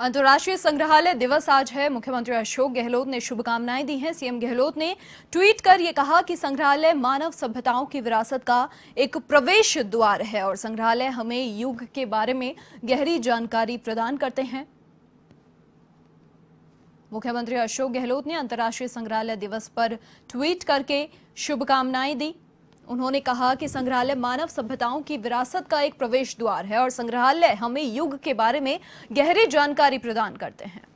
अंतर्राष्ट्रीय संग्रहालय दिवस आज है मुख्यमंत्री अशोक गहलोत ने शुभकामनाएं दी हैं सीएम गहलोत ने ट्वीट कर ये कहा कि संग्रहालय मानव सभ्यताओं की विरासत का एक प्रवेश द्वार है और संग्रहालय हमें युग के बारे में गहरी जानकारी प्रदान करते हैं मुख्यमंत्री अशोक गहलोत ने अंतर्राष्ट्रीय संग्रहालय दिवस पर ट्वीट करके शुभकामनाएं दी उन्होंने कहा कि संग्रहालय मानव सभ्यताओं की विरासत का एक प्रवेश द्वार है और संग्रहालय हमें युग के बारे में गहरी जानकारी प्रदान करते हैं